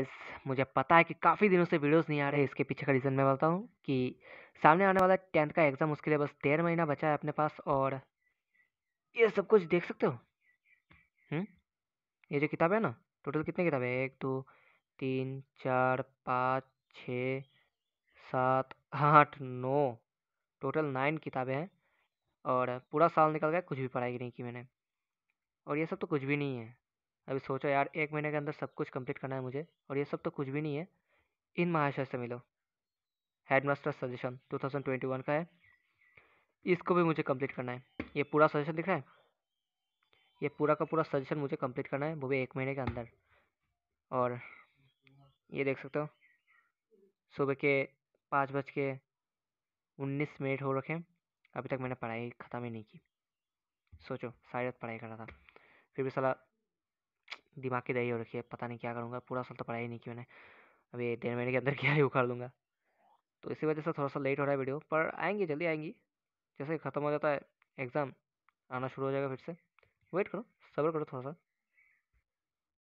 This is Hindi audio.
गाइस मुझे पता है कि काफ़ी दिनों से वीडियोस नहीं आ रहे इसके पीछे का रीज़न मैं बताता हूँ कि सामने आने वाला टेंथ का एग्ज़ाम उसके लिए बस डेढ़ महीना बचा है अपने पास और ये सब कुछ देख सकते हो हुँ? हम्म? ये जो किताब है ना टोटल कितने किताब है एक दो तीन चार पाँच छ सात आठ नौ टोटल नाइन किताबें हैं और पूरा साल निकल गया कुछ भी पढ़ाई नहीं की मैंने और ये सब तो कुछ भी नहीं है अभी सोचो यार एक महीने के अंदर सब कुछ कंप्लीट करना है मुझे और ये सब तो कुछ भी नहीं है इन महाशय से मिलो हेडमास्टर सजेशन 2021 का है इसको भी मुझे कंप्लीट करना है ये पूरा सजेशन दिख रहा है ये पूरा का पूरा सजेशन मुझे कंप्लीट करना है वो भी एक महीने के अंदर और ये देख सकते हो सुबह के पाँच बज के उन्नीस मिनट हो रखे अभी तक मैंने पढ़ाई ख़त्म ही नहीं की सोचो शायद पढ़ाई कर रहा था फिर भी सलाह दिमाग की दही हो रखी है पता नहीं क्या करूँगा पूरा साल तो पढ़ाई नहीं किया मैंने अभी डेढ़ महीने के अंदर क्या ही उखाड़ लूँगा तो इसी वजह से थोड़ा सा लेट हो रहा है वीडियो पर आएंगी जल्दी आएंगी जैसे ख़त्म हो जाता है एग्ज़ाम आना शुरू हो जाएगा फिर से वेट करो सब्र करो थोड़ा सा